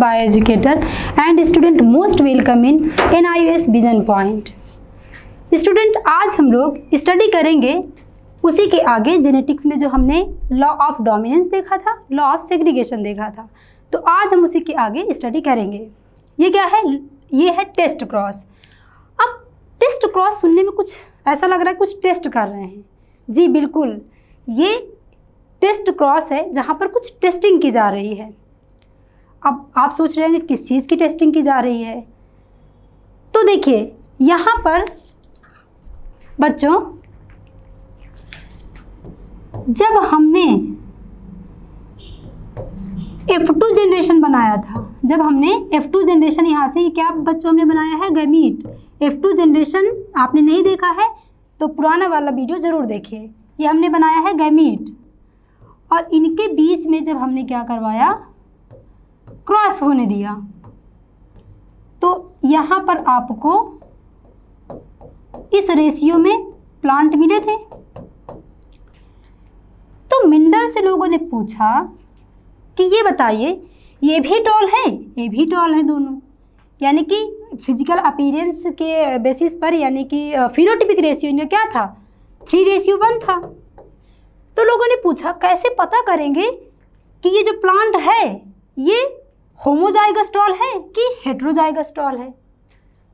bio educator and student most welcome in N I S vision point student आज हम लोग study करेंगे उसी के आगे जेनेटिक्स में जो हमने लॉ ऑफ डोमिनेंस देखा था लॉ ऑफ सेग्रीगेशन देखा था तो आज हम उसी के आगे स्टडी करेंगे ये क्या है ये है टेस्ट क्रॉस अब टेस्ट क्रॉस सुनने में कुछ ऐसा लग रहा है कुछ टेस्ट कर रहे हैं जी बिल्कुल ये टेस्ट क्रॉस है जहाँ पर कुछ टेस्टिंग की जा रही है अब आप सोच रहे हैं कि किस चीज़ की टेस्टिंग की जा रही है तो देखिए यहाँ पर बच्चों जब हमने F2 जनरेशन बनाया था जब हमने F2 जनरेशन यहाँ से क्या बच्चों हमने बनाया है गमीट F2 जनरेशन आपने नहीं देखा है तो पुराना वाला वीडियो ज़रूर देखिए ये हमने बनाया है गमीट और इनके बीच में जब हमने क्या करवाया क्रॉस होने दिया तो यहाँ पर आपको इस रेशियो में प्लांट मिले थे तो मिंडल से लोगों ने पूछा कि ये बताइए ये भी टॉल है ये भी टॉल है दोनों यानी कि फिजिकल अपीरेंस के बेसिस पर यानी कि फिनोटिपिक रेशियो इनका क्या था थ्री रेशियो वन था तो लोगों ने पूछा कैसे पता करेंगे कि ये जो प्लांट है ये होमोजाइगस है कि हेट्रोजाइगस है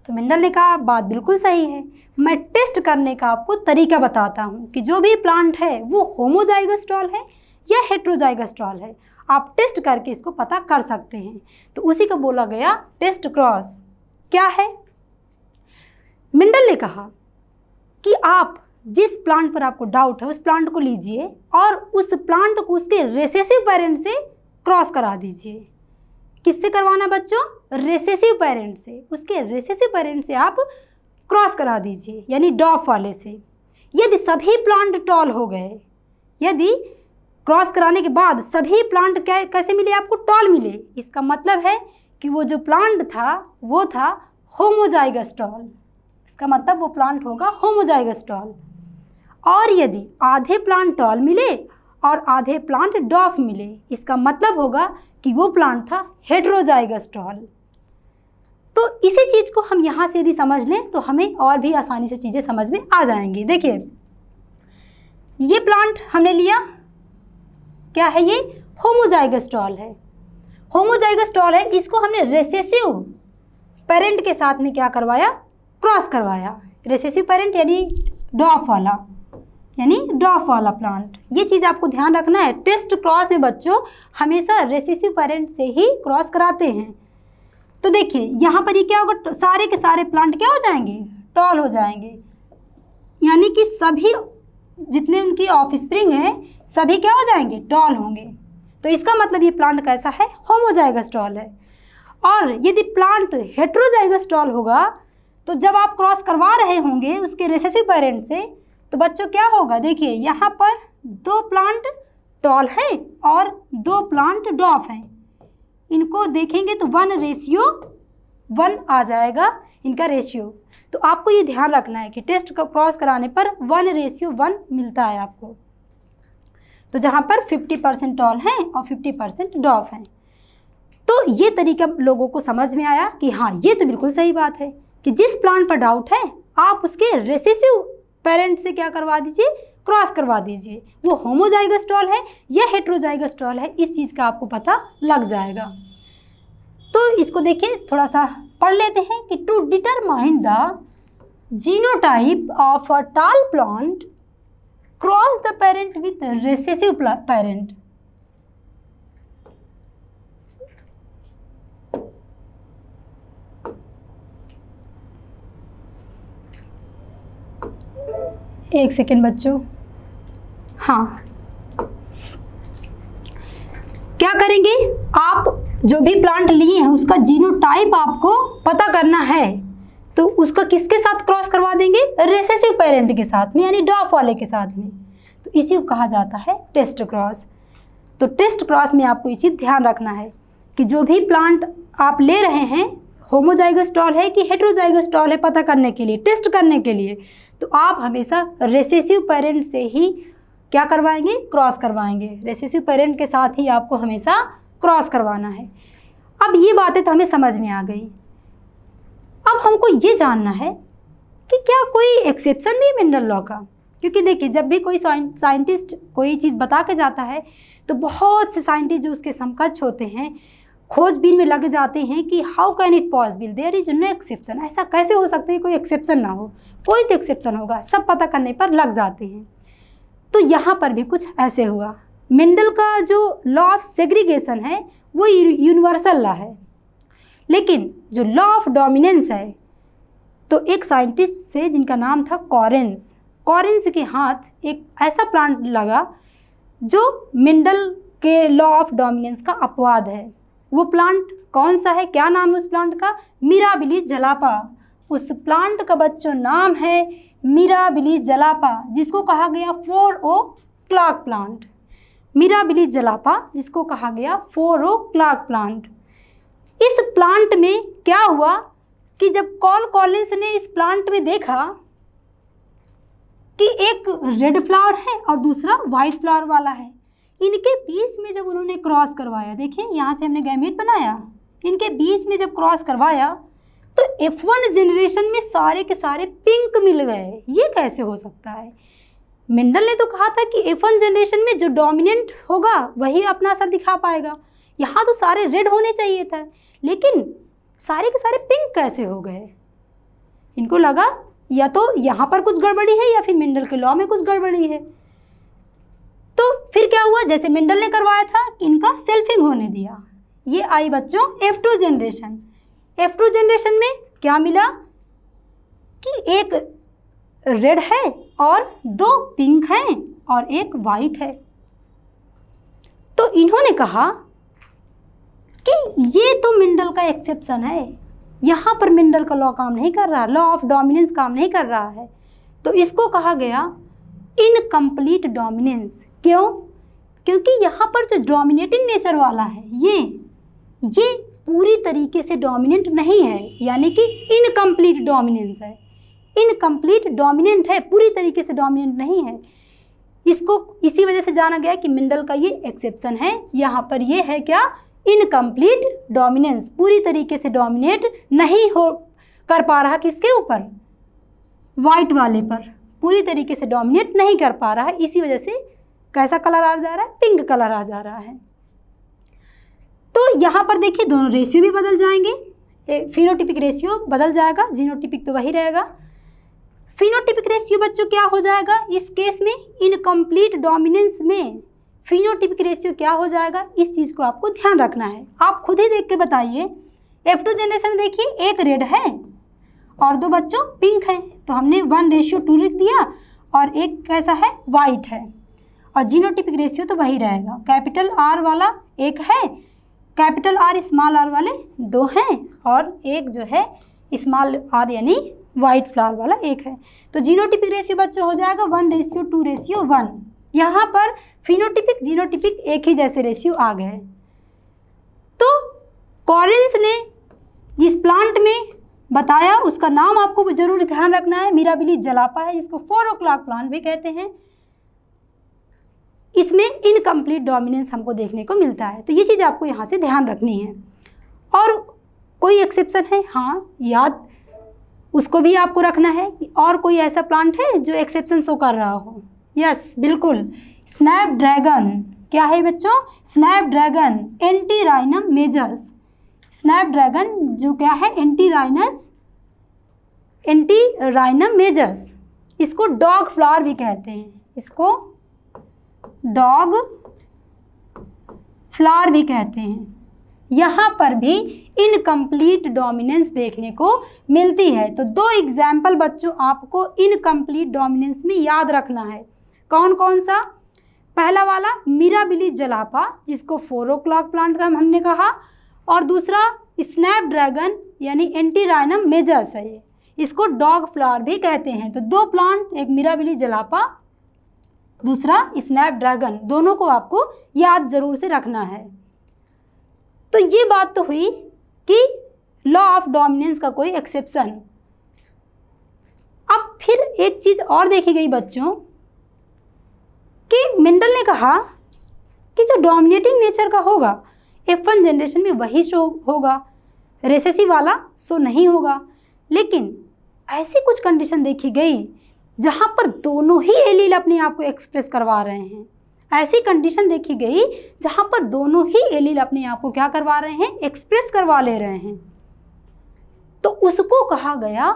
तो मिंडल ने कहा बात बिल्कुल सही है मैं टेस्ट करने का आपको तरीका बताता हूँ कि जो भी प्लांट है वो होमोजाइगस है या हेट्रोजाइगस है आप टेस्ट करके इसको पता कर सकते हैं तो उसी को बोला गया टेस्ट क्रॉस क्या है मिंडल ने कहा कि आप जिस प्लांट पर आपको डाउट है उस प्लांट को लीजिए और उस प्लांट को उसके रेसेसिव पेरेंट से क्रॉस करा दीजिए किससे करवाना बच्चों रेसेसिव पेरेंट से उसके रेसेसिव पेरेंट से आप क्रॉस करा दीजिए यानी डॉफ वाले से यदि सभी प्लांट टॉल हो गए यदि क्रॉस कराने के बाद सभी प्लांट कै, कैसे मिले आपको टॉल मिले इसका मतलब है कि वो जो प्लांट था वो था होमोजाइगस टॉल इसका मतलब वो प्लांट होगा होमोजाइगस टॉल और यदि आधे प्लांट टॉल मिले और आधे प्लांट डॉफ मिले इसका मतलब होगा कि वो प्लांट था हेड्रोजाइगस तो इसी चीज़ को हम यहाँ से यदि समझ लें तो हमें और भी आसानी से चीज़ें समझ में आ जाएंगी देखिए ये प्लांट हमने लिया क्या है ये होमोजाइगस है होमोजाइगस है इसको हमने रेसेसिव पेरेंट के साथ में क्या करवाया क्रॉस करवाया रेसेसिव पेरेंट यानी डॉफ वाला यानी ड्रॉफ वाला प्लांट ये चीज़ आपको ध्यान रखना है टेस्ट क्रॉस में बच्चों हमेशा रेसिसिव पेरेंट से ही क्रॉस कराते हैं तो देखिए यहाँ पर ये क्या होगा सारे के सारे प्लांट क्या हो जाएंगे टॉल हो जाएंगे यानी कि सभी जितने उनकी ऑफ स्प्रिंग हैं सभी क्या हो जाएंगे टॉल होंगे तो इसका मतलब ये प्लांट कैसा है होमोजाइगस टॉल है और यदि प्लांट हेट्रोजाइगस टॉल होगा तो जब आप क्रॉस करवा रहे होंगे उसके रेसेसिव पेरेंट से तो बच्चों क्या होगा देखिए यहाँ पर दो प्लांट टॉल है और दो प्लांट डॉफ हैं इनको देखेंगे तो वन रेशियो वन आ जाएगा इनका रेशियो तो आपको ये ध्यान रखना है कि टेस्ट क्रॉस कराने पर वन रेशियो वन मिलता है आपको तो जहाँ पर फिफ्टी परसेंट टॉल हैं और फिफ्टी परसेंट डॉफ हैं तो ये तरीका लोगों को समझ में आया कि हाँ ये तो बिल्कुल सही बात है कि जिस प्लांट पर डाउट है आप उसके रेसेसिव पेरेंट से क्या करवा दीजिए क्रॉस करवा दीजिए वो होमोजाइगस है या हेट्रोजाइगस है इस चीज़ का आपको पता लग जाएगा तो इसको देखिए थोड़ा सा पढ़ लेते हैं कि to determine the genotype of a tall plant cross the parent with recessive parent एक सेकेंड बच्चों हाँ क्या करेंगे आप जो भी प्लांट लिए हैं उसका जीनोटाइप आपको पता करना है तो उसका किसके साथ क्रॉस करवा देंगे रेसेसिव पेरेंट के साथ में यानी डॉफ वाले के साथ में तो इसी को कहा जाता है टेस्ट क्रॉस तो टेस्ट क्रॉस में आपको ये चीज़ ध्यान रखना है कि जो भी प्लांट आप ले रहे हैं होमोजाइगस टॉल है कि हेट्रोजाइगस टॉल है पता करने के लिए टेस्ट करने के लिए तो आप हमेशा रेसेसिव पेरेंट से ही क्या करवाएंगे क्रॉस करवाएंगे रेसेसिव पेरेंट के साथ ही आपको हमेशा क्रॉस करवाना है अब ये बातें तो हमें समझ में आ गई अब हमको ये जानना है कि क्या कोई एक्सेप्शन नहीं मिनरल लॉ का क्योंकि देखिए जब भी कोई साइंटिस्ट कोई चीज़ बता के जाता है तो बहुत से साइंटिस्ट जो उसके समकक्ष होते हैं खोजबीन में लग जाते हैं कि how can it possible there is no exception ऐसा कैसे हो सकता है कोई एक्सेप्शन ना हो कोई तो एक्सेप्शन होगा सब पता करने पर लग जाते हैं तो यहाँ पर भी कुछ ऐसे हुआ मेंडल का जो लॉ ऑफ सेग्रीगेशन है वो यूनिवर्सल लॉ है लेकिन जो लॉ ऑफ डोमिनेंस है तो एक साइंटिस्ट थे जिनका नाम था कॉरेंस कॉरेंस के हाथ एक ऐसा प्लांट लगा जो मेंडल के लॉ ऑफ डोमिनेंस का अपवाद है वो प्लांट कौन सा है क्या नाम है उस प्लांट का मीराबिली जलापा उस प्लांट का बच्चों नाम है मीराबिली जलापा जिसको कहा गया four o'clock plant Mirabilis jalapa जिसको कहा गया फोर ओ क्लाक प्लांट इस प्लांट में क्या हुआ कि जब कॉल कॉलिंस ने इस प्लांट में देखा कि एक रेड फ्लावर है और दूसरा वाइट फ्लावर वाला है इनके बीच में जब उन्होंने क्रॉस करवाया देखिए यहाँ से हमने गैमेट बनाया इनके बीच में जब क्रॉस करवाया तो F1 जनरेशन में सारे के सारे पिंक मिल गए ये कैसे हो सकता है मेंडल ने तो कहा था कि F1 जनरेशन में जो डोमिनेंट होगा वही अपना असर दिखा पाएगा यहाँ तो सारे रेड होने चाहिए था लेकिन सारे के सारे पिंक कैसे हो गए इनको लगा या तो यहाँ पर कुछ गड़बड़ी है या फिर मेंडल के लॉ में कुछ गड़बड़ी है तो फिर क्या हुआ जैसे मिंडल ने करवाया था इनका सेल्फिंग होने दिया ये आई बच्चों F two generation F two generation में क्या मिला कि एक रेड है और दो पिंक हैं और एक वाइट है तो इन्होंने कहा कि ये तो मिंडल का एक्सेप्शन है यहाँ पर मिंडल का लॉ काम नहीं कर रहा लॉ ऑफ डोमिनेंस काम नहीं कर रहा है तो इसको कहा गया इनकम्प्लीट डोमिनेंस क्यों क्योंकि यहाँ पर जो डोमिनेटिंग नेचर वाला है ये ये पूरी तरीके से डोमिनेंट नहीं है यानी कि इनकम्प्लीट डोमिनेंस है इनकम्प्लीट डोमिनेंट है पूरी तरीके से डोमिनेंट नहीं है इसको इसी वजह से जाना गया कि मिंडल का ये एक्सेप्शन है यहाँ पर ये है क्या इनकम्प्लीट डोमिनेंस पूरी तरीके से डोमिनेट नहीं हो कर पा रहा किसके ऊपर वाइट वाले पर पूरी तरीके से डोमिनेट नहीं कर पा रहा है इसी वजह से कैसा कलर आ जा रहा है पिंक कलर आ जा रहा है तो यहाँ पर देखिए दोनों रेशियो भी बदल जाएंगे फिनोटिपिक रेशियो बदल जाएगा जीनोटिपिक तो वही रहेगा फिनोटिपिक रेशियो बच्चों क्या हो जाएगा इस केस में इनकम्प्लीट डोमिनेंस में फिनोटिपिक रेशियो क्या हो जाएगा इस चीज़ को आपको ध्यान रखना है आप खुद ही देख के बताइए एफ टू जनरेशन देखिए एक रेड है और दो बच्चों पिंक है तो हमने वन रेशियो टू लिख दिया और एक कैसा है वाइट है और जीनोटिपिक रेशियो तो वही रहेगा कैपिटल आर वाला एक है कैपिटल आर स्मॉल आर वाले दो हैं और एक जो है स्मॉल आर यानी वाइट फ्लावर वाला एक है तो जीनोटिपिक रेशियो बच्चों हो जाएगा one ratio two ratio one यहाँ पर फिनोटिपिक जीनोटिपिक एक ही जैसे रेशियो आ गए तो कॉरेंस ने इस प्लांट में बताया उसका नाम आपको जरूर ध्यान रखना है मीराबिली जलापा है जिसको फोर ओ क्लाक प्लांट भी कहते हैं इसमें इनकम्प्लीट डोमिनेंस हमको देखने को मिलता है तो ये चीज़ आपको यहाँ से ध्यान रखनी है और कोई एक्सेप्शन है हाँ याद उसको भी आपको रखना है और कोई ऐसा प्लांट है जो एक्सेप्शन शो कर रहा हो यस बिल्कुल स्नैप ड्रैगन क्या है बच्चों snap dragon antirrhinum majus snap dragon जो क्या है antirrhinum antirrhinum majus इसको डॉग फ्लावर भी कहते हैं इसको डॉग फ्लॉर भी कहते हैं यहाँ पर भी इनकम्प्लीट डोमिनेंस देखने को मिलती है तो दो एग्जाम्पल बच्चों आपको इनकम्प्लीट डोमिनेंस में याद रखना है कौन कौन सा पहला वाला मीराबिली जलापा जिसको फोर ओ क्लॉक प्लांट का हमने कहा और दूसरा स्नैपड्रैगन यानी एंटीराइनम मेजर्स है ये इसको डॉग फ्लावर भी कहते हैं तो दो प्लांट एक मीराबिली जलापा दूसरा स्नैपड्रैगन दोनों को आपको याद ज़रूर से रखना है तो ये बात तो हुई कि लॉ ऑफ डोमिनेंस का कोई एक्सेप्शन अब फिर एक चीज़ और देखी गई बच्चों कि मिंडल ने कहा कि जो डोमिनेटिंग नेचर का होगा एफ वन जनरेशन में वही शो होगा रेसेसी वाला सो नहीं होगा लेकिन ऐसी कुछ कंडीशन देखी गई जहाँ पर दोनों ही एलील अपने आप को एक्सप्रेस करवा रहे हैं ऐसी कंडीशन देखी गई जहाँ पर दोनों ही एलील अपने आप को क्या करवा रहे हैं एक्सप्रेस करवा ले रहे हैं तो उसको कहा गया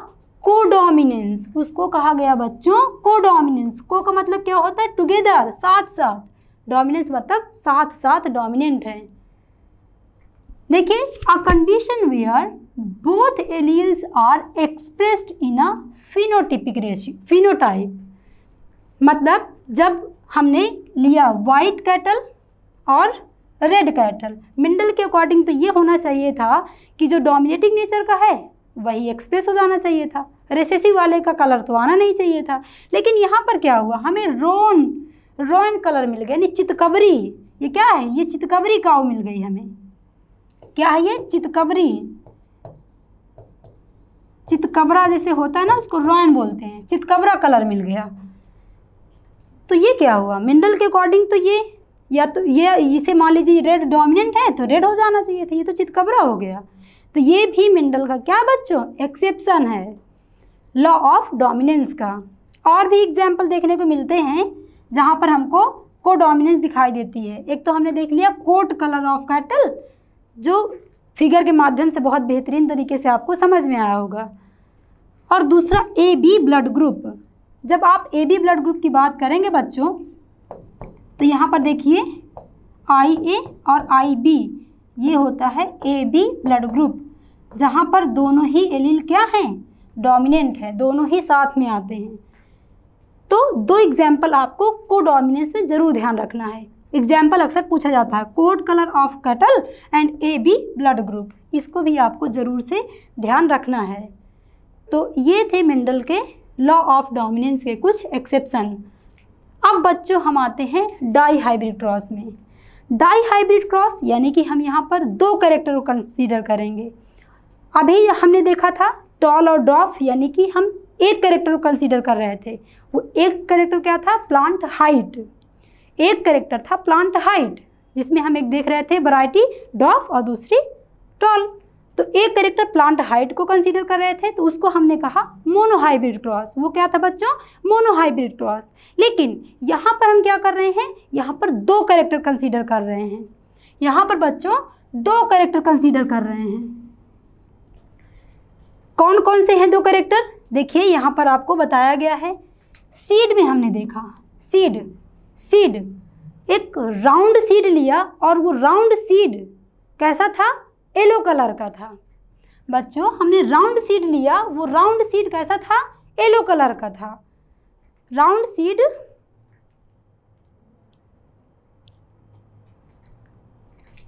कोडोमिनेंस उसको कहा गया बच्चों कोडोमिनेंस को का मतलब क्या होता है टुगेदर साथ साथ डोमिनेंस मतलब साथ साथ डोमिनेंट है देखिए a condition where both alleles are expressed in a phenotypic ratio phenotype मतलब जब हमने लिया वाइट कैटल और रेड कैटल मिंडल के अकॉर्डिंग तो ये होना चाहिए था कि जो डोमिनेटिंग नेचर का है वही एक्सप्रेस हो जाना चाहिए था रेसेसिव वाले का कलर तो आना नहीं चाहिए था लेकिन यहाँ पर क्या हुआ हमें रोन रोन कलर मिल गया यानी चितकबरी ये क्या है ये चितकबरी काव मिल गई हमें क्या है ये चितकबरी चितकबरा जैसे होता है ना उसको रॉयन बोलते हैं चितकबरा कलर मिल गया तो ये क्या हुआ मिनरल के अकॉर्डिंग तो ये या तो ये इसे मान लीजिए रेड डोमिनेंट है तो रेड हो जाना चाहिए था ये तो चितकबरा हो गया तो ये भी मिनरल का क्या बच्चों एक्सेप्शन है लॉ ऑफ डोमिनेंस का और भी एग्जाम्पल देखने को मिलते हैं जहाँ पर हमको को डोमिनेंस दिखाई देती है एक तो हमने देख लिया कोट कलर ऑफ कैटल जो फिगर के माध्यम से बहुत बेहतरीन तरीके से आपको समझ में आया होगा और दूसरा ए बी ब्लड ग्रुप जब आप ए बी ब्लड ग्रुप की बात करेंगे बच्चों तो यहाँ पर देखिए आई ए और आई बी ये होता है ए बी ब्लड ग्रुप जहाँ पर दोनों ही एलील क्या हैं डोमिनेंट है दोनों ही साथ में आते हैं तो दो एग्जाम्पल आपको को डोमिनेंस में ज़रूर ध्यान रखना है एग्जाम्पल अक्सर पूछा जाता है coat colour of cattle and A B blood group इसको भी आपको ज़रूर से ध्यान रखना है तो ये थे मेंडल के लॉ ऑफ डोमिनेंस के कुछ एक्सेप्शन अब बच्चों हम आते हैं डाई हाइब्रिड क्रॉस में डाई हाइब्रिड क्रॉस यानी कि हम यहाँ पर दो करेक्टर को कंसीडर करेंगे अभी हमने देखा था टॉल और डॉफ यानी कि हम एक करेक्टर को कंसिडर कर रहे थे वो एक करेक्टर क्या था प्लांट हाइट एक करेक्टर था प्लांट हाइट जिसमें हम एक देख रहे थे वराइटी डॉफ और दूसरी टॉल तो एक करेक्टर प्लांट हाइट को कंसीडर कर रहे थे तो उसको हमने कहा मोनोहाइब्रिड क्रॉस वो क्या था बच्चों मोनोहाइब्रिड क्रॉस लेकिन यहाँ पर हम क्या कर रहे हैं यहाँ पर दो करेक्टर कंसीडर कर रहे हैं यहाँ पर बच्चों दो करेक्टर कंसीडर कर रहे हैं कौन कौन से हैं दो करेक्टर देखिए यहाँ पर आपको बताया गया है सीड में हमने देखा सीड सीड एक राउंड सीड लिया और वो राउंड सीड कैसा था येलो कलर का था बच्चों हमने राउंड सीड लिया वो राउंड सीड कैसा था येलो कलर का था राउंड सीड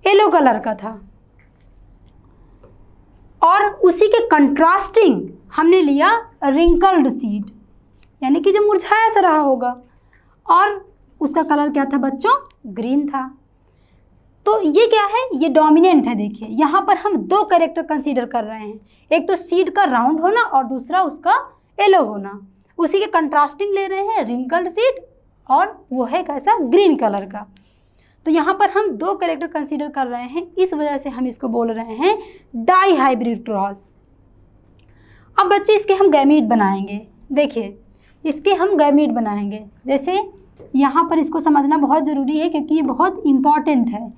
येलो कलर का था और उसी के कंट्रास्टिंग हमने लिया रिंकल्ड सीड यानी कि जो मुरझाया सा रहा होगा और उसका कलर क्या था बच्चों ग्रीन था तो ये क्या है ये डोमिनेंट है देखिए यहाँ पर हम दो करेक्टर कंसीडर कर रहे हैं एक तो सीड का राउंड होना और दूसरा उसका येलो होना उसी के कंट्रास्टिंग ले रहे हैं रिंकल्ड सीड और वो है कैसा ग्रीन कलर का तो यहाँ पर हम दो करेक्टर कंसीडर कर रहे हैं इस वजह से हम इसको बोल रहे हैं डाई हाइब्रिड क्रॉस अब बच्चे इसके हम गैमीट बनाएंगे देखिए इसके हम गैमीट बनाएंगे जैसे यहाँ पर इसको समझना बहुत ज़रूरी है क्योंकि ये बहुत इम्पॉर्टेंट है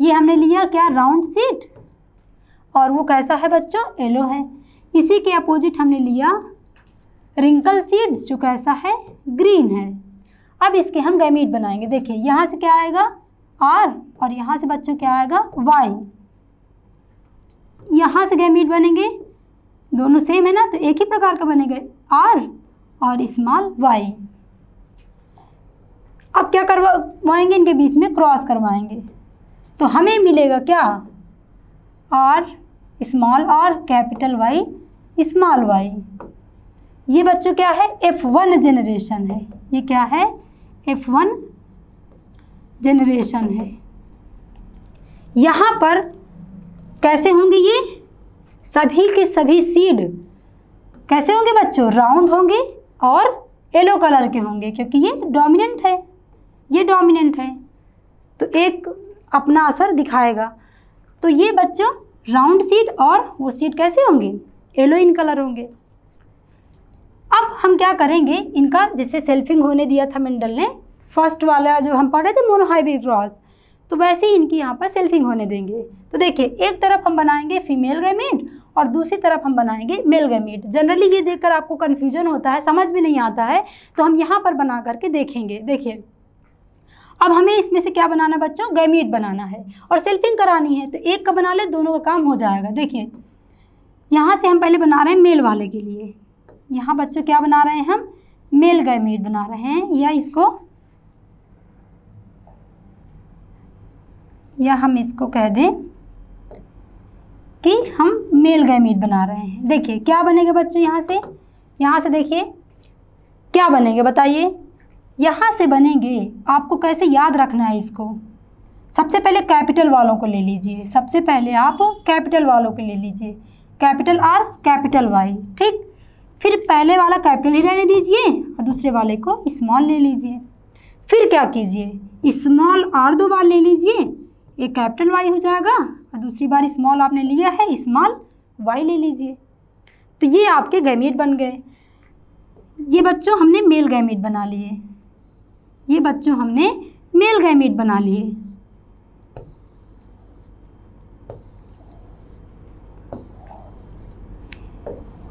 ये हमने लिया क्या राउंड सीट और वो कैसा है बच्चों येलो है इसी के अपोजिट हमने लिया रिंकल सीड्स जो कैसा है ग्रीन है अब इसके हम गैमीट बनाएंगे देखिए यहाँ से क्या आएगा आर और यहाँ से बच्चों क्या आएगा वाई यहाँ से गैमीट बनेंगे दोनों सेम है ना तो एक ही प्रकार का बनेंगे आर और इस्माल वाई अब क्या करवाएंगे इनके बीच में क्रॉस करवाएंगे तो हमें मिलेगा क्या R small R capital Y small Y ये बच्चों क्या है एफ वन जनरेशन है ये क्या है एफ वन जनरेशन है यहाँ पर कैसे होंगे ये सभी के सभी सीड कैसे होंगे बच्चों राउंड होंगे और येलो कलर के होंगे क्योंकि ये डोमिनेंट है ये डोमिनेंट है तो एक अपना असर दिखाएगा तो ये बच्चों राउंड सीड और वो सीड कैसे होंगे येलो इन कलर होंगे अब हम क्या करेंगे इनका जैसे सेल्फिंग होने दिया था मंडल ने फर्स्ट वाला जो हम पढ़ रहे थे मोनोहाइब्रिड क्रॉस तो वैसे ही इनकी यहाँ पर सेल्फिंग होने देंगे तो देखिए एक तरफ हम बनाएंगे फीमेल गैमेट और दूसरी तरफ हम बनाएंगे मेल गैमेट जनरली ये देखकर आपको कन्फ्यूजन होता है समझ में नहीं आता है तो हम यहाँ पर बना करके देखेंगे देखिए अब हमें इसमें से क्या बनाना बच्चों गैमीट बनाना है और सेल्फिंग करानी है तो एक का बना ले दोनों का काम हो जाएगा देखिए यहाँ से हम पहले बना रहे हैं मेल वाले के लिए यहाँ बच्चों क्या बना रहे हैं हम मेल गैमेट बना रहे हैं या इसको या हम इसको कह दें कि हम मेल गैमेट बना रहे हैं देखिए क्या बनेगा बच्चों यहाँ से यहाँ से देखिए क्या बनेंगे बताइए यहाँ से बनेंगे आपको कैसे याद रखना है इसको सबसे पहले कैपिटल वालों को ले लीजिए सबसे पहले आप कैपिटल वालों को ले लीजिए कैपिटल आर कैपिटल वाई ठीक फिर पहले वाला कैपिटल ही रहने दीजिए और दूसरे वाले को स्मॉल ले लीजिए फिर क्या कीजिए स्मॉल आर दो बार ले लीजिए एक कैपिटल वाई हो जाएगा और दूसरी बार स्मॉल आपने लिया है स्मॉल वाई ले लीजिए तो ये आपके गैमेट बन गए ये बच्चों हमने मेल गैमेट बना लिए ये बच्चों हमने मेल गैमेट बना लिए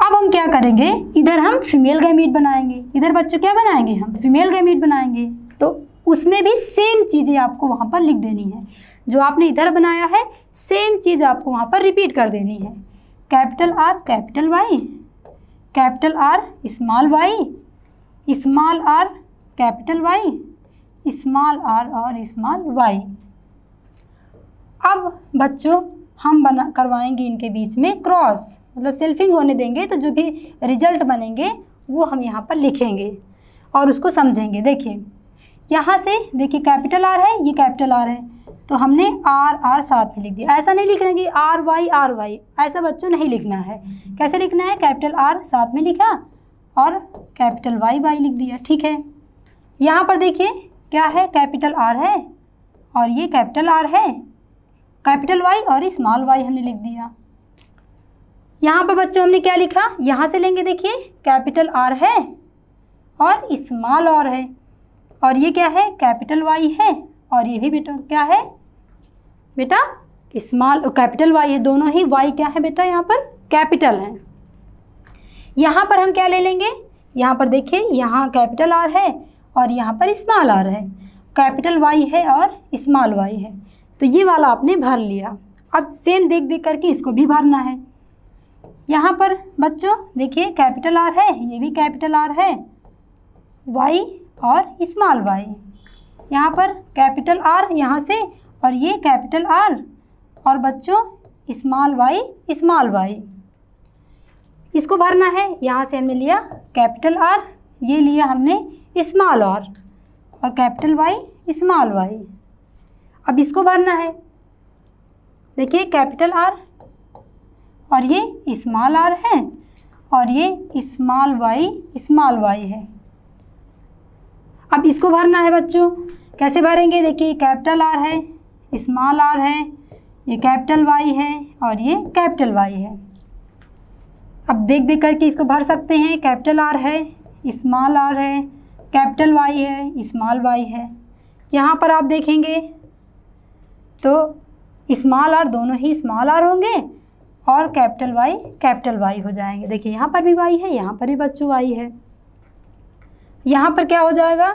अब हम क्या करेंगे इधर हम फीमेल गैमेट बनाएंगे इधर बच्चों क्या बनाएंगे हम फीमेल गैमेट बनाएंगे तो उसमें भी सेम चीज़ें आपको वहाँ पर लिख देनी है जो आपने इधर बनाया है सेम चीज़ आपको वहाँ पर रिपीट कर देनी है capital R capital Y capital R small Y small R capital Y small R और स्मॉल वाई अब बच्चों हम बना करवाएंगे इनके बीच में क्रॉस मतलब सेल्फिंग होने देंगे तो जो भी रिजल्ट बनेंगे वो हम यहाँ पर लिखेंगे और उसको समझेंगे देखिए यहाँ से देखिए कैपिटल आर है ये कैपिटल आर है तो हमने आर आर साथ में लिख दिया ऐसा नहीं लिखना कि आर वाई आर वाई ऐसा बच्चों नहीं लिखना है कैसे लिखना है कैपिटल आर साथ में लिखा और कैपिटल वाई वाई लिख दिया ठीक है यहाँ पर देखिए क्या है कैपिटल आर है और ये कैपिटल आर है कैपिटल वाई और स्मॉल वाई हमने लिख दिया यहाँ पर बच्चों हमने क्या लिखा यहाँ से लेंगे देखिए कैपिटल आर है और स्मॉल आर है और ये क्या है कैपिटल वाई है और ये भी बेटा क्या है बेटा स्मॉल कैपिटल वाई है दोनों ही वाई क्या है बेटा यहाँ पर कैपिटल है यहाँ पर हम क्या ले लेंगे यहाँ पर देखिए यहाँ कैपिटल आर है और यहाँ पर स्मॉल आर है कैपिटल वाई है और स्मॉल वाई है तो ये वाला आपने भर लिया अब सेम देख देख करके इसको भी भरना है यहाँ पर बच्चों देखिए कैपिटल आर है ये भी कैपिटल आर है वाई और स्मॉल वाई यहाँ पर कैपिटल आर यहाँ से और ये कैपिटल आर और बच्चों स्मॉल वाई स्मॉल वाई इसको भरना है यहाँ से हमने लिया कैपिटल आर ये लिया हमने स्मॉल आर और कैपिटल वाई स्मॉल वाई अब इसको भरना है देखिए कैपिटल आर और ये स्मॉल आर है और ये स्मॉल वाई स्मॉल वाई है अब इसको भरना है बच्चों कैसे भरेंगे देखिए कैपिटल आर है स्मॉल आर है ये कैपिटल वाई है और ये कैपिटल वाई है अब देख देख करके इसको भर सकते हैं कैपिटल आर है स्मॉल आर है कैपिटल वाई है इस्माल वाई है यहाँ पर आप देखेंगे तो इस्माल आर दोनों ही इस्माल आर होंगे और कैपिटल वाई कैपिटल वाई हो जाएंगे देखिए यहाँ पर भी वाई है यहाँ पर भी बच्चों वाई है यहाँ पर क्या हो जाएगा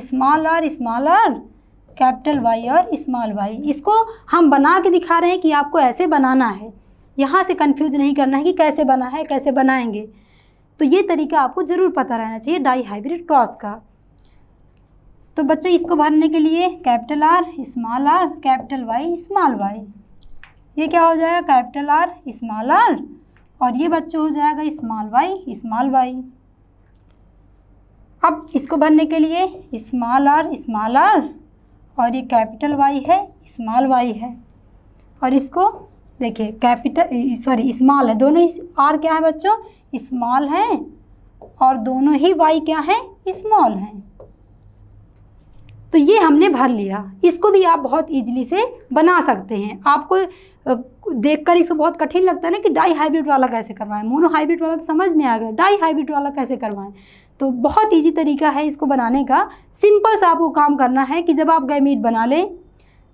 small R small R capital Y और इस्माल वाई इसको हम बना के दिखा रहे हैं कि आपको ऐसे बनाना है यहाँ से कन्फ्यूज नहीं करना है कि कैसे बना है कैसे बनाएंगे तो ये तरीका आपको ज़रूर पता रहना चाहिए डाई हाइब्रिड क्रॉस का तो बच्चों इसको भरने के लिए capital R small R capital Y small Y ये क्या हो जाएगा कैपिटल आर स्मॉल आर और ये बच्चों हो जाएगा स्मॉल वाई स्मॉल वाई अब इसको भरने के लिए स्मॉल आर स्मॉल आर और ये कैपिटल वाई है स्मॉल वाई है और इसको देखिए कैपिटल सॉरी स्मॉल है दोनों आर क्या है बच्चों स्मॉल हैं और दोनों ही वाई क्या हैं स्मॉल हैं तो ये हमने भर लिया इसको भी आप बहुत इजीली से बना सकते हैं आपको देखकर इसको बहुत कठिन लगता है ना कि डाई हाइब्रिड वाला कैसे करवाएं मोनो हाइब्रिड वाला तो समझ में आ गया डाई हाइब्रिड वाला कैसे करवाएं तो बहुत इजी तरीका है इसको बनाने का सिंपल सा आपको काम करना है कि जब आप गैमीट बना लें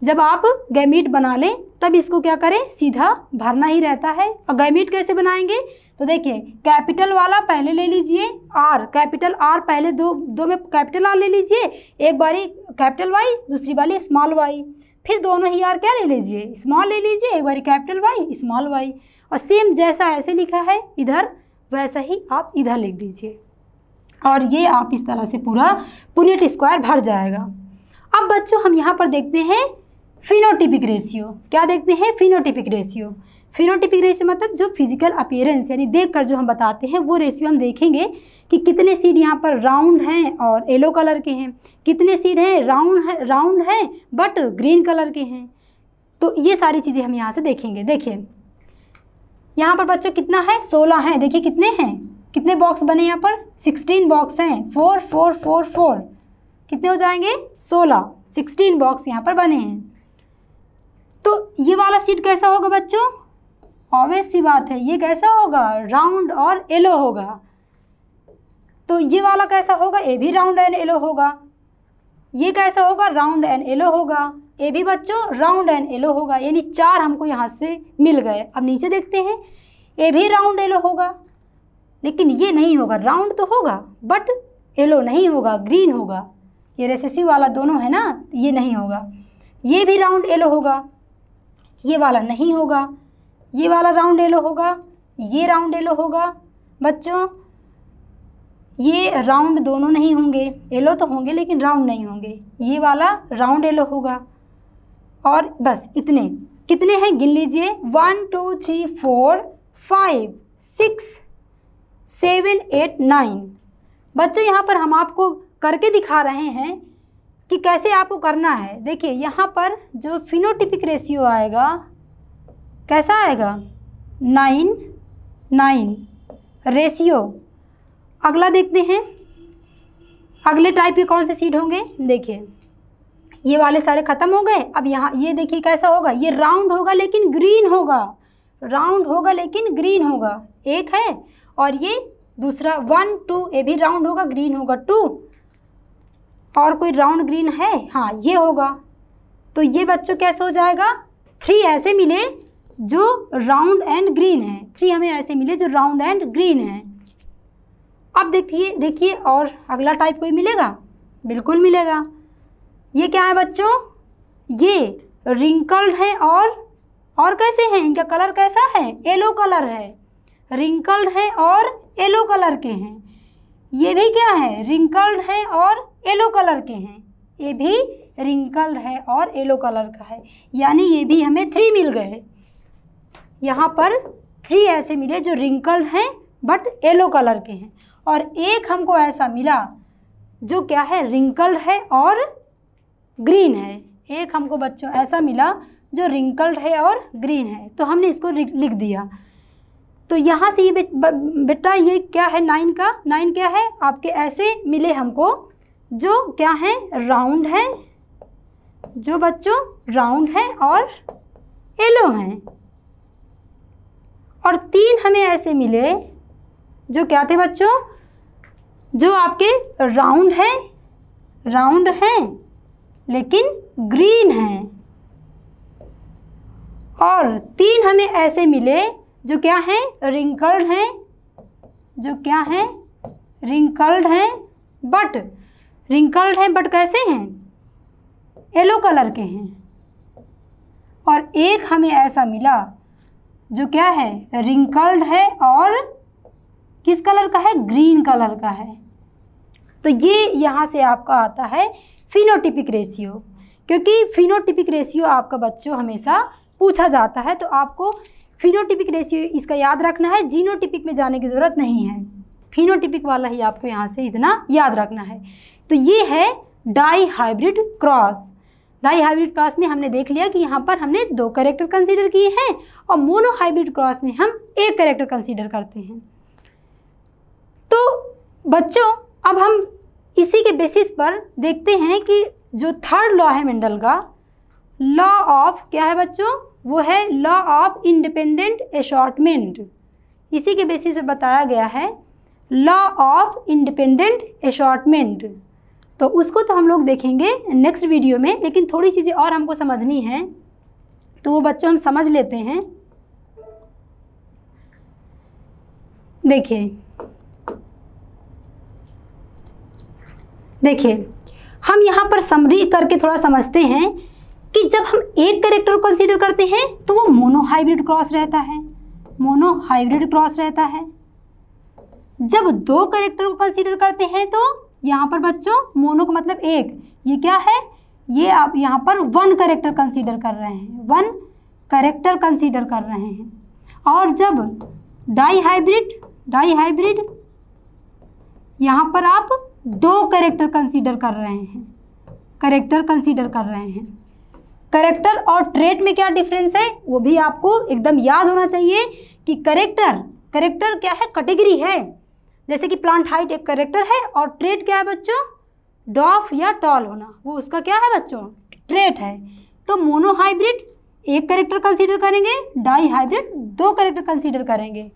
जब आप गैमीट बना लें तब इसको क्या करें सीधा भरना ही रहता है और गैमीट कैसे बनाएंगे तो देखिए कैपिटल वाला पहले ले लीजिए आर कैपिटल आर पहले दो दो में कैपिटल आर ले लीजिए एक बारी कैपिटल वाई दूसरी वाली स्मॉल वाई फिर दोनों ही आर क्या ले लीजिए स्मॉल ले लीजिए एक बारी कैपिटल वाई स्मॉल वाई और सेम जैसा ऐसे लिखा है इधर वैसा ही आप इधर लिख दीजिए और ये आप इस तरह से पूरा पुनेट स्क्वायर भर जाएगा अब बच्चों हम यहाँ पर देखते हैं फिनोटिपिक रेशियो क्या देखते हैं फिनोटिपिक रेशियो फिनोटिपिक रेशियो मतलब जो फिजिकल अपीयरेंस यानी देख कर जो हम बताते हैं वो रेशियो हम देखेंगे कि कितने सीड यहाँ पर राउंड हैं और येलो कलर के हैं कितने सीड हैं राउंड है राउंड हैं बट ग्रीन कलर के हैं तो ये सारी चीज़ें हम यहाँ से देखेंगे देखिए यहाँ पर बच्चों कितना है सोलह हैं देखिए कितने हैं कितने बॉक्स बने यहाँ पर सिक्सटीन बॉक्स हैं फोर फोर फोर फोर कितने हो जाएंगे सोलह सिक्सटीन बॉक्स यहाँ पर बने हैं तो ये वाला सीट कैसा होगा बच्चों ऑब्वियस सी बात है ये कैसा होगा राउंड और येलो होगा तो ये वाला कैसा होगा ए भी राउंड एंड येलो होगा ये कैसा होगा राउंड एंड येलो होगा ए भी बच्चों राउंड एंड येलो होगा यानी चार हमको यहाँ से मिल गए अब नीचे देखते हैं ए भी राउंड येलो होगा लेकिन ये नहीं होगा राउंड तो होगा बट येलो नहीं होगा ग्रीन होगा ये रेसेसिव वाला दोनों है ना ये नहीं होगा ये भी राउंड येलो होगा ये वाला नहीं होगा ये वाला राउंड येलो होगा ये राउंड येलो होगा बच्चों ये राउंड दोनों नहीं होंगे येलो तो होंगे लेकिन राउंड नहीं होंगे ये वाला राउंड येलो होगा और बस इतने कितने हैं गिन लीजिए one two three four five six seven eight nine बच्चों यहाँ पर हम आपको करके दिखा रहे हैं कि कैसे आपको करना है देखिए यहाँ पर जो फिनोटिपिक रेशियो आएगा कैसा आएगा नाइन नाइन रेशियो अगला देखते हैं अगले टाइप के कौन से सीट होंगे देखिए ये वाले सारे ख़त्म हो गए अब यहाँ ये देखिए कैसा होगा ये राउंड होगा लेकिन ग्रीन होगा राउंड होगा लेकिन ग्रीन होगा एक है और ये दूसरा वन टू ये भी राउंड होगा ग्रीन होगा टू और कोई राउंड ग्रीन है हाँ ये होगा तो ये बच्चों कैसे हो जाएगा थ्री ऐसे मिले जो राउंड एंड ग्रीन है थ्री हमें ऐसे मिले जो राउंड एंड ग्रीन है अब देखिए देखिए और अगला टाइप कोई मिलेगा बिल्कुल मिलेगा ये क्या है बच्चों ये रिंकल्ड हैं और और कैसे हैं इनका कलर कैसा है येलो कलर है रिंकल्ड है और येलो कलर के हैं ये भी क्या है रिंकल्ड हैं और येलो कलर के हैं ये भी रिंकल्ड है और येलो कलर का है यानी ये भी हमें थ्री मिल गए यहाँ पर थ्री ऐसे मिले जो रिंकल्ड हैं बट येलो कलर के हैं और एक हमको ऐसा मिला जो क्या है रिंकल्ड है और ग्रीन है एक हमको बच्चों ऐसा मिला जो रिंकल्ड है और ग्रीन है तो हमने इसको लिख दिया तो यहाँ से ये बेटा ये क्या है नाइन का नाइन क्या है आपके ऐसे मिले हमको जो क्या है राउंड है जो बच्चों राउंड है और येलो हैं और तीन हमें ऐसे मिले जो क्या थे बच्चों जो आपके राउंड हैं राउंड हैं लेकिन ग्रीन हैं और तीन हमें ऐसे मिले जो क्या हैं रिंकल्ड हैं जो क्या हैं रिंकल्ड हैं बट रिंकल्ड हैं बट कैसे हैं येलो कलर के हैं और एक हमें ऐसा मिला जो क्या है रिंकल्ड है और किस कलर का है ग्रीन कलर का है तो ये यहाँ से आपका आता है फिनोटिपिक रेशियो क्योंकि फिनोटिपिक रेशियो आपका बच्चों हमेशा पूछा जाता है तो आपको फिनोटिपिक रेशियो इसका याद रखना है जीनोटिपिक में जाने की ज़रूरत नहीं है फिनोटिपिक वाला ही आपको यहाँ से इतना याद रखना है तो ये है dihybrid cross dihybrid cross में हमने देख लिया कि यहाँ पर हमने दो करेक्टर कंसीडर किए हैं और मोनो हाइब्रिड क्रॉस में हम एक करेक्टर कंसीडर करते हैं तो बच्चों अब हम इसी के बेसिस पर देखते हैं कि जो थर्ड लॉ है मेंडल का लॉ ऑफ क्या है बच्चों वो है लॉ ऑफ इंडिपेंडेंट एशॉर्टमेंट इसी के बेसिस पर बताया गया है लॉ ऑफ इंडिपेंडेंट एशॉर्टमेंट तो उसको तो हम लोग देखेंगे नेक्स्ट वीडियो में लेकिन थोड़ी चीज़ें और हमको समझनी है तो वो बच्चों हम समझ लेते हैं देखिए देखिए हम यहाँ पर समरी करके थोड़ा समझते हैं कि जब हम एक करेक्टर कंसीडर करते हैं तो वो मोनोहाइब्रिड क्रॉस रहता है मोनोहाइब्रिड क्रॉस रहता है जब दो करेक्टर को कंसीडर करते हैं तो यहाँ पर बच्चों मोनो का मतलब एक ये क्या है ये आप यहाँ पर वन करेक्टर कंसीडर कर रहे हैं वन करेक्टर कंसीडर कर रहे हैं और जब डाई हाइब्रिड डाई हाइब्रिड यहाँ पर आप दो करेक्टर कंसीडर कर रहे हैं करेक्टर कंसीडर कर रहे हैं करेक्टर और ट्रेट में क्या डिफरेंस है वो भी आपको एकदम याद होना चाहिए कि करेक्टर करेक्टर क्या है कैटेगरी है जैसे कि प्लांट हाइट एक करेक्टर है और ट्रेट क्या है बच्चों डॉफ या टॉल होना वो उसका क्या है बच्चों ट्रेट है तो मोनोहाइब्रिड एक करेक्टर कंसीडर करेंगे डाई हाइब्रिड दो करेक्टर कंसीडर करेंगे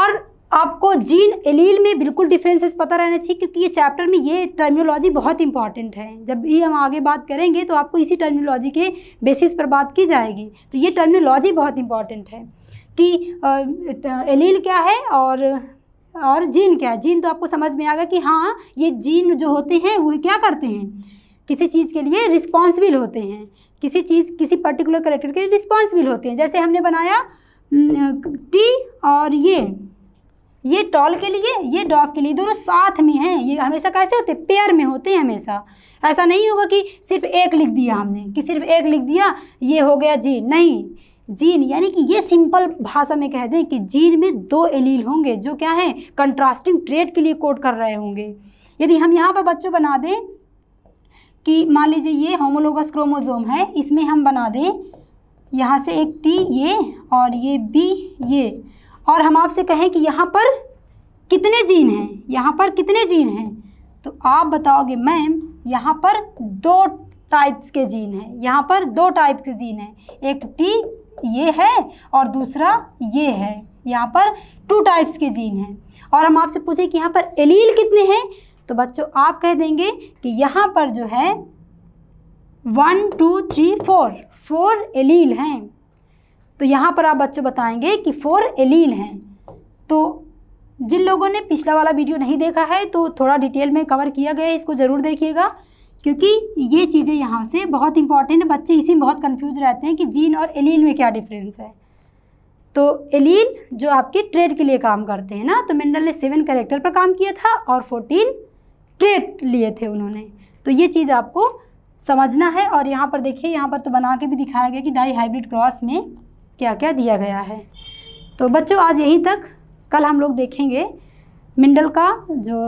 और आपको जीन एलील में बिल्कुल डिफरेंसेस पता रहना चाहिए क्योंकि ये चैप्टर में ये टर्मिनोलॉजी बहुत इंपॉर्टेंट है जब भी हम आगे बात करेंगे तो आपको इसी टर्मिनोलॉजी के बेसिस पर बात की जाएगी तो ये टर्मिनोलॉजी बहुत इंपॉर्टेंट है कि एलील क्या है और और जीन क्या है जीन तो आपको समझ में आ गया कि हाँ ये जीन जो होते हैं वो क्या करते हैं किसी चीज़ के लिए रिस्पॉन्सिबल होते हैं किसी चीज़ किसी पर्टिकुलर करेक्टर के लिए रिस्पॉन्सिबल होते हैं जैसे हमने बनाया टी और ये ये टॉल के लिए ये डॉग के लिए दोनों साथ में हैं ये हमेशा कैसे होते हैं पेयर में होते हैं हमेशा ऐसा नहीं होगा कि सिर्फ एक लिख दिया हमने कि सिर्फ एक लिख दिया ये हो गया जी नहीं जीन यानी कि ये सिंपल भाषा में कह दें कि जीन में दो एलील होंगे जो क्या हैं कंट्रास्टिंग ट्रेड के लिए कोड कर रहे होंगे यदि हम यहाँ पर बच्चों बना दें कि मान लीजिए ये होमोलोगस क्रोमोजोम है इसमें हम बना दें यहाँ से एक टी ये और ये बी ये और हम आपसे कहें कि यहाँ पर कितने जीन हैं यहाँ पर कितने जीन हैं तो आप बताओगे मैम यहाँ पर दो टाइप्स के जीन हैं यहाँ पर दो टाइप के जीन हैं एक टी ये है और दूसरा ये है यहाँ पर टू टाइप्स के जीन हैं और हम आपसे पूछें कि यहाँ पर एलील कितने हैं तो बच्चों आप कह देंगे कि यहाँ पर जो है one two three four four allele हैं तो यहाँ पर आप बच्चों बताएंगे कि फोर एलील हैं तो जिन लोगों ने पिछला वाला वीडियो नहीं देखा है तो थोड़ा डिटेल में कवर किया गया है इसको ज़रूर देखिएगा क्योंकि ये चीज़ें यहाँ से बहुत इंपॉर्टेंट है बच्चे इसी में बहुत कंफ्यूज रहते हैं कि जीन और एलील में क्या डिफरेंस है तो एलील जो आपके ट्रेड के लिए काम करते हैं ना तो मेंडल ने सेवन करेक्टर पर काम किया था और फोर्टीन ट्रेड लिए थे उन्होंने तो ये चीज़ आपको समझना है और यहाँ पर देखिए यहाँ पर तो बना के भी दिखाया गया कि डाई हाइब्रिड क्रॉस में क्या क्या दिया गया है तो बच्चों आज यहीं तक कल हम लोग देखेंगे मिंडल का जो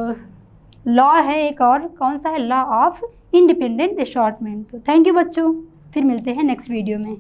लॉ है एक और कौन सा है लॉ ऑफ इंडिपेंडेंट अशॉर्टमेंट तो थैंक यू बच्चों फिर मिलते हैं नेक्स्ट वीडियो में